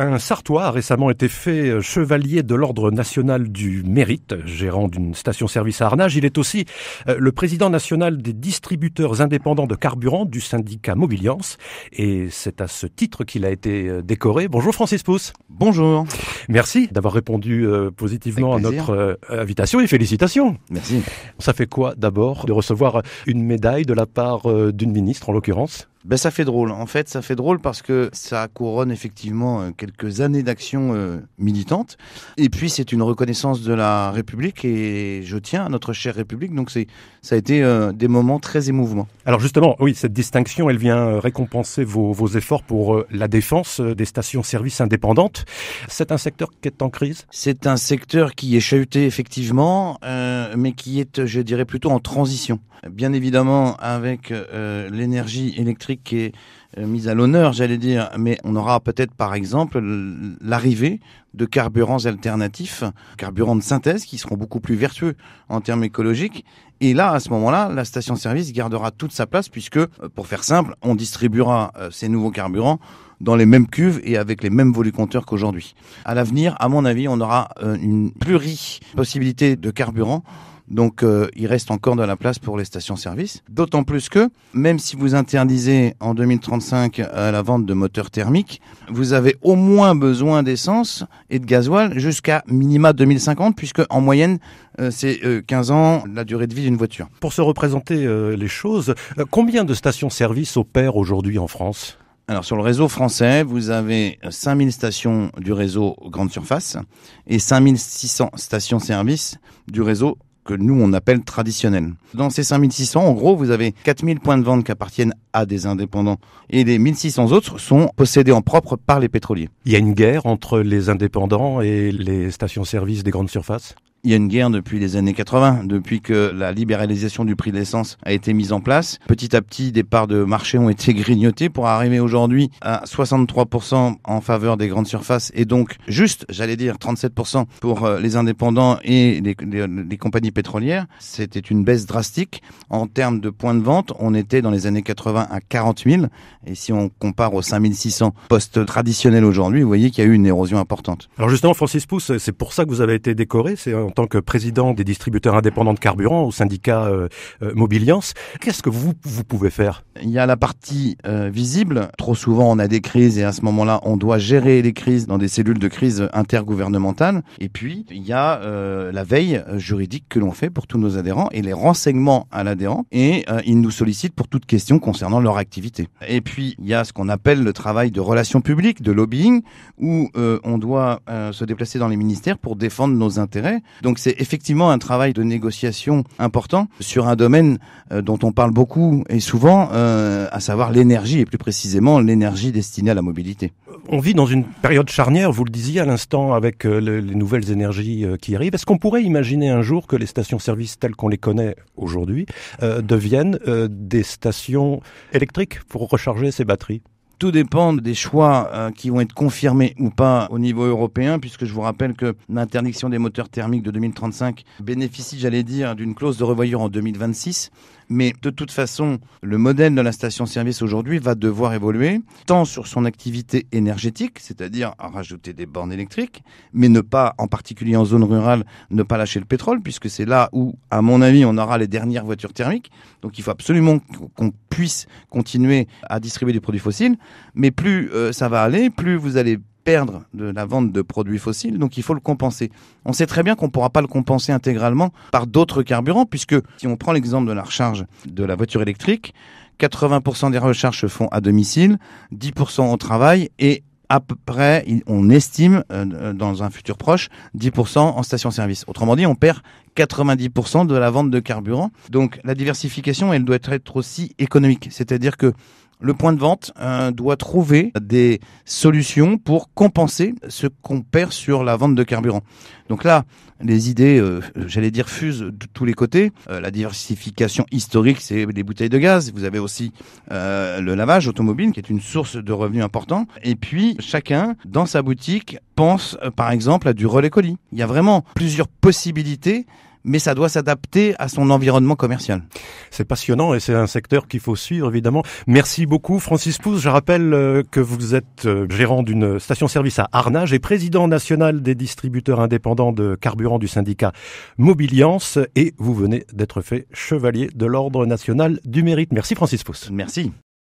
Un Sartois a récemment été fait euh, chevalier de l'Ordre national du mérite, gérant d'une station-service à Arnage. Il est aussi euh, le président national des distributeurs indépendants de carburant du syndicat Mobiliance. Et c'est à ce titre qu'il a été euh, décoré. Bonjour Francis Pousse. Bonjour. Merci d'avoir répondu positivement à notre invitation et félicitations. Merci. Ça fait quoi d'abord de recevoir une médaille de la part d'une ministre en l'occurrence ben, ça fait drôle. En fait, ça fait drôle parce que ça couronne effectivement euh, quelques années d'action euh, militante. Et puis, c'est une reconnaissance de la République et je tiens à notre chère République. Donc, c'est, ça a été euh, des moments très émouvants. Alors, justement, oui, cette distinction, elle vient récompenser vos, efforts pour la défense des stations-service indépendantes. C'est un secteur qui est en crise C'est un secteur qui est chahuté, effectivement, mais qui est, je dirais, plutôt en transition. Bien évidemment, avec l'énergie électrique qui est euh, mise à l'honneur, j'allais dire, mais on aura peut-être par exemple l'arrivée de carburants alternatifs, carburants de synthèse qui seront beaucoup plus vertueux en termes écologiques. Et là, à ce moment-là, la station-service gardera toute sa place puisque, euh, pour faire simple, on distribuera euh, ces nouveaux carburants dans les mêmes cuves et avec les mêmes volu-compteurs qu'aujourd'hui. À l'avenir, à mon avis, on aura une pluri possibilité de carburants donc euh, il reste encore de la place pour les stations-service. D'autant plus que, même si vous interdisez en 2035 euh, la vente de moteurs thermiques, vous avez au moins besoin d'essence et de gasoil jusqu'à minima 2050, puisque en moyenne, euh, c'est 15 ans la durée de vie d'une voiture. Pour se représenter les choses, combien de stations-service opèrent aujourd'hui en France alors sur le réseau français, vous avez 5000 stations du réseau grande surface et 5600 stations-service du réseau que nous on appelle traditionnels. Dans ces 5600, en gros, vous avez 4000 points de vente qui appartiennent à des indépendants et les 1600 autres sont possédés en propre par les pétroliers. Il y a une guerre entre les indépendants et les stations-service des grandes surfaces il y a une guerre depuis les années 80, depuis que la libéralisation du prix de l'essence a été mise en place. Petit à petit, des parts de marché ont été grignotées pour arriver aujourd'hui à 63% en faveur des grandes surfaces et donc juste, j'allais dire, 37% pour euh, les indépendants et les, compagnies pétrolières. C'était une baisse drastique. En termes de points de vente, on était dans les années 80 à 40 000 et si on compare aux 5600 postes traditionnels aujourd'hui, vous voyez qu'il y a eu une érosion importante. Alors justement, Francis Pousse, c'est pour ça que vous avez été décoré, c'est en tant que président des distributeurs indépendants de carburant au syndicat euh, euh Mobiliance. Qu'est-ce que vous, pouvez faire Il y a la partie euh, visible. Trop souvent, on a des crises et à ce moment-là, on doit gérer les crises dans des cellules de crise intergouvernementales. Et puis, il y a euh, la veille juridique que l'on fait pour tous nos adhérents et les renseignements à l'adhérent. Et ils nous sollicitent pour toute question concernant leur activité. Et puis, il y a ce qu'on appelle le travail de relations publiques, de lobbying, où on doit se déplacer dans les ministères pour défendre nos intérêts donc c'est effectivement un travail de négociation important sur un domaine euh, dont on parle beaucoup et souvent, euh, à savoir l'énergie et plus précisément l'énergie destinée à la mobilité. On vit dans une période charnière, vous le disiez à l'instant, avec euh, les nouvelles énergies qui arrivent. Est-ce qu'on pourrait imaginer un jour que les stations-service telles qu'on les connaît aujourd'hui deviennent des stations électriques pour recharger ces batteries tout dépend des choix euh, qui vont être confirmés ou pas au niveau européen, puisque je vous rappelle que l'interdiction des moteurs thermiques de 2035 bénéficie, j'allais dire, d'une clause de revoyure en 2026. Mais de toute façon, le modèle de la station-service aujourd'hui va devoir évoluer, tant sur son activité énergétique, c'est-à-dire rajouter des bornes électriques, mais ne pas, en particulier en zone rurale, ne pas lâcher le pétrole, puisque c'est là où, à mon avis, on aura les dernières voitures thermiques. Donc il faut absolument qu'on puisse continuer à distribuer des produits fossiles mais plus euh, ça va aller, plus vous allez perdre de la vente de produits fossiles, donc il faut le compenser. On sait très bien qu'on ne pourra pas le compenser intégralement par d'autres carburants, puisque si on prend l'exemple de la recharge de la voiture électrique, 80% des recharges se font à domicile, 10% au travail et après, on estime euh, euh, dans un futur proche, 10% en station-service. Autrement dit, on perd 90% de la vente de carburant. Donc la diversification, elle doit être aussi économique. C'est-à-dire que le point de vente euh, doit trouver des solutions pour compenser ce qu'on perd sur la vente de carburant. Donc là, les idées, euh, j'allais dire, fusent de tous les côtés. Euh, la diversification historique, c'est les bouteilles de gaz. Vous avez aussi le lavage automobile, qui est une source de revenus important. Et puis, chacun, dans sa boutique, pense, par exemple, à du relais colis. Il y a vraiment plusieurs possibilités mais ça doit s'adapter à son environnement commercial. C'est passionnant et c'est un secteur qu'il faut suivre évidemment. Merci beaucoup Francis Pouce. Je rappelle euh, que vous êtes euh, gérant d'une station-service à Arnage et président national des distributeurs indépendants de carburant du syndicat Mobiliance et vous venez d'être fait chevalier de l'Ordre national du mérite. Merci Francis Pouce. Merci.